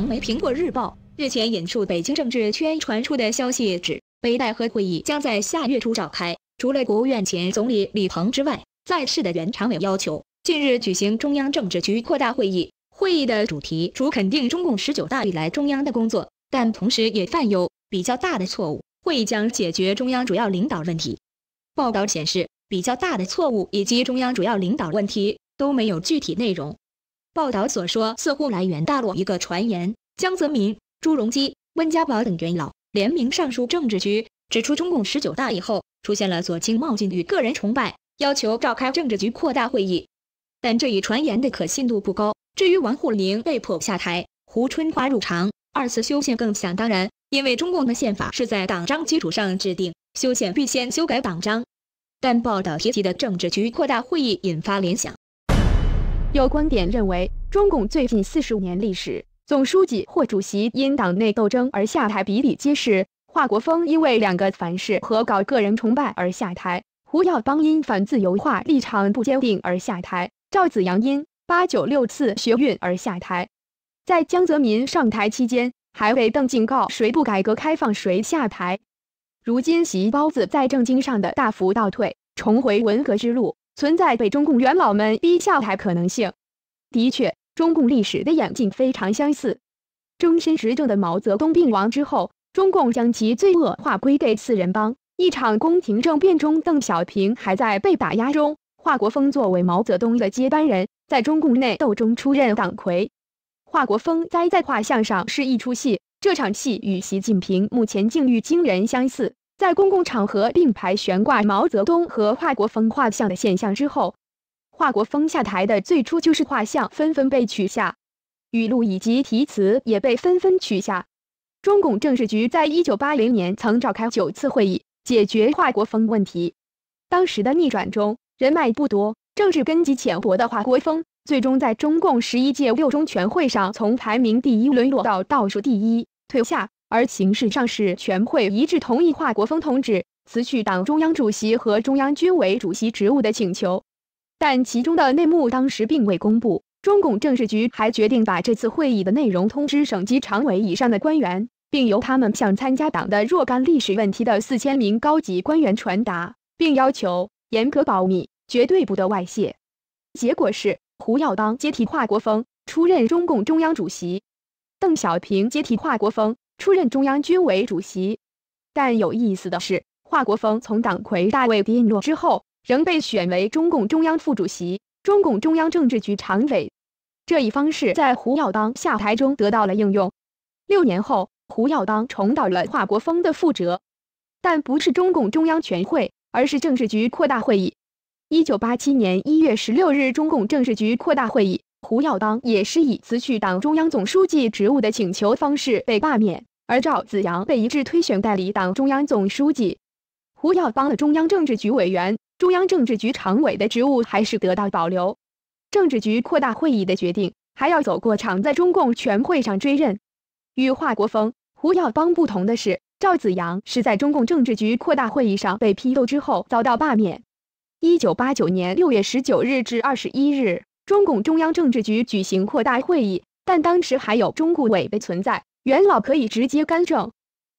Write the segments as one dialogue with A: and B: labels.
A: 媒《苹果日报》日前引述北京政治圈传出的消息，指北戴河会议将在下月初召开。除了国务院前总理李鹏之外，在世的原常委要求近日举行中央政治局扩大会议。会议的主题除肯定中共十九大以来中央的工作，但同时也犯有比较大的错误。会议将解决中央主要领导问题。报道显示，比较大的错误以及中央主要领导问题都没有具体内容。报道所说似乎来源大陆一个传言，江泽民、朱镕基、温家宝等元老联名上书政治局，指出中共十九大以后出现了左倾冒进与个人崇拜，要求召开政治局扩大会议。但这一传言的可信度不高。至于王沪宁被迫下台，胡春华入常二次修宪更想当然，因为中共的宪法是在党章基础上制定，修宪必先修改党章。但报道提及的政治局扩大会议引发联想。有
B: 观点认为，中共最近四十五年历史，总书记或主席因党内斗争而下台比比皆是。华国锋因为两个凡是和搞个人崇拜而下台，胡耀邦因反自由化立场不坚定而下台，赵紫阳因八九六次学运而下台。在江泽民上台期间，还被邓警告“谁不改革开放谁下台”。如今，习包子在政经上的大幅倒退，重回文革之路。存在被中共元老们逼下台可能性。的确，中共历史的演进非常相似。终身执政的毛泽东病亡之后，中共将其罪恶划归给四人帮。一场宫廷政变中，邓小平还在被打压中。华国锋作为毛泽东的接班人，在中共内斗中出任党魁。华国锋栽在画像上是一出戏，这场戏与习近平目前境遇惊人相似。在公共场合并排悬挂毛泽东和华国锋画像的现象之后，华国锋下台的最初就是画像纷纷被取下，语录以及题词也被纷纷取下。中共政治局在一九八零年曾召开九次会议解决华国锋问题。当时的逆转中，人脉不多、政治根基浅薄的华国锋，最终在中共十一届六中全会上从排名第一沦落到倒数第一，退下。而形式上是全会一致同意华国锋同志辞去党中央主席和中央军委主席职务的请求，但其中的内幕当时并未公布。中共政治局还决定把这次会议的内容通知省级常委以上的官员，并由他们向参加党的若干历史问题的四千名高级官员传达，并要求严格保密，绝对不得外泄。结果是胡耀邦接替华国锋出任中共中央主席，邓小平接替华国锋。出任中央军委主席，但有意思的是，华国锋从党魁大卫迪诺之后，仍被选为中共中央副主席、中共中央政治局常委。这一方式在胡耀邦下台中得到了应用。六年后，胡耀邦重蹈了华国锋的覆辙，但不是中共中央全会，而是政治局扩大会议。一九八七年一月十六日，中共政治局扩大会议。胡耀邦也是以辞去党中央总书记职务的请求方式被罢免，而赵紫阳被一致推选代理党中央总书记。胡耀邦的中央政治局委员、中央政治局常委的职务还是得到保留，政治局扩大会议的决定还要走过场，在中共全会上追认。与华国锋、胡耀邦不同的是，赵紫阳是在中共政治局扩大会议上被批斗之后遭到罢免。一九八九年六月十九日至二十一日。中共中央政治局举行扩大会议，但当时还有中顾委的存在，元老可以直接干政。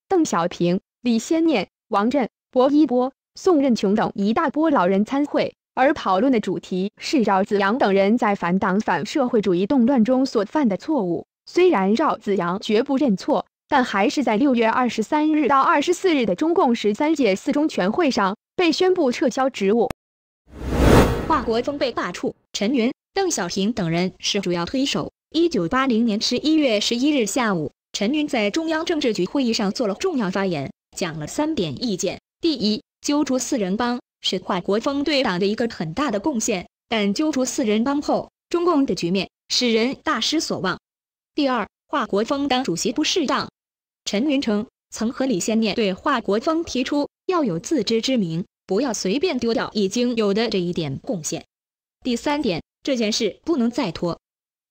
B: 邓小平、李先念、王震、薄一波、宋任穷等一大波老人参会，而讨论的主题是赵子阳等人在反党反社会主义动乱中所犯的错误。虽然赵子阳绝不认错，但还是在六月二十三日到二十四日的中共十三届四中全会上被宣布撤销职务，
A: 华国锋被罢黜，陈云。邓小平等人是主要推手。一九八零年十一月十一日下午，陈云在中央政治局会议上做了重要发言，讲了三点意见：第一，揪出四人帮是华国锋对党的一个很大的贡献；但揪出四人帮后，中共的局面使人大失所望。第二，华国锋当主席不适当。陈云称曾和李先念对华国锋提出要有自知之明，不要随便丢掉已经有的这一点贡献。第三点，这件事不能再拖。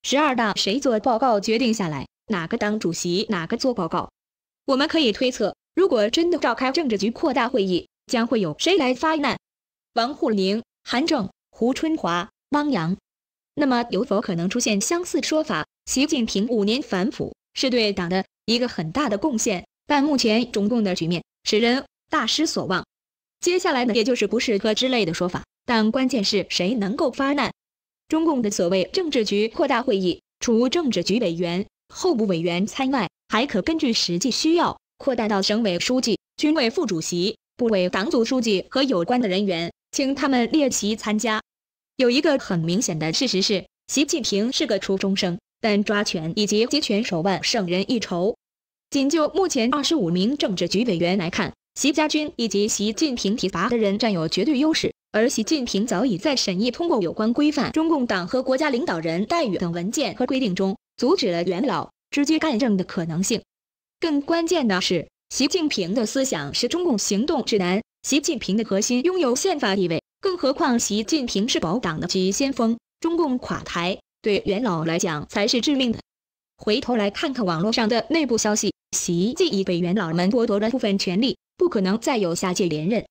A: 十二大谁做报告决定下来，哪个当主席，哪个做报告。我们可以推测，如果真的召开政治局扩大会议，将会有谁来发难？王沪宁、韩正、胡春华、汪洋。那么，有否可能出现相似说法？习近平五年反腐是对党的一个很大的贡献，但目前中共的局面使人大失所望。接下来呢，也就是不适合之类的说法。但关键是谁能够发难？中共的所谓政治局扩大会议，除政治局委员、候补委员参外，还可根据实际需要扩大到省委书记、军委副主席、部委党组书记和有关的人员，请他们列席参加。有一个很明显的事实是，习近平是个初中生，但抓权以及集权手腕胜人一筹。仅就目前二十五名政治局委员来看，习家军以及习近平提拔的人占有绝对优势。而习近平早已在审议通过有关规范中共党和国家领导人待遇等文件和规定中，阻止了元老直接干政的可能性。更关键的是，习近平的思想是中共行动指南，习近平的核心拥有宪法地位。更何况习近平是保党的急先锋，中共垮台对元老来讲才是致命的。回头来看看网络上的内部消息，习既已被元老们剥夺了部分权力，不可能再有下届连任。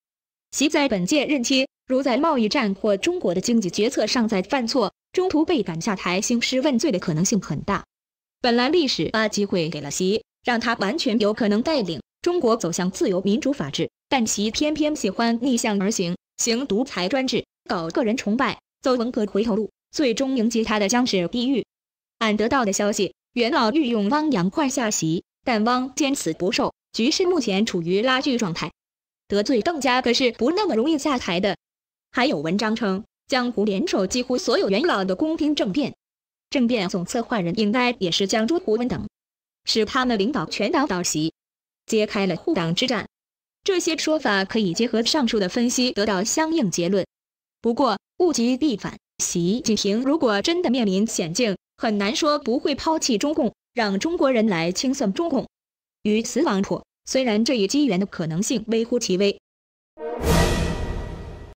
A: 习在本届任期。如在贸易战或中国的经济决策上再犯错，中途被赶下台兴师问罪的可能性很大。本来历史把机会给了习，让他完全有可能带领中国走向自由民主法治，但习偏偏喜欢逆向而行，行独裁专制，搞个人崇拜，走文革回头路，最终迎接他的将是地狱。俺得到的消息，元老欲用汪洋换下席，但汪坚持不受，局势目前处于拉锯状态。得罪邓家可是不那么容易下台的。还有文章称，江湖联手几乎所有元老的宫廷政变，政变总策划人应该也是江朱胡文等，是他们领导全党倒席，揭开了护党之战。这些说法可以结合上述的分析得到相应结论。不过物极必反，席近平如果真的面临险境，很难说不会抛弃中共，让中国人来清算中共，鱼死网破。虽然这一机缘的可能性微乎其微。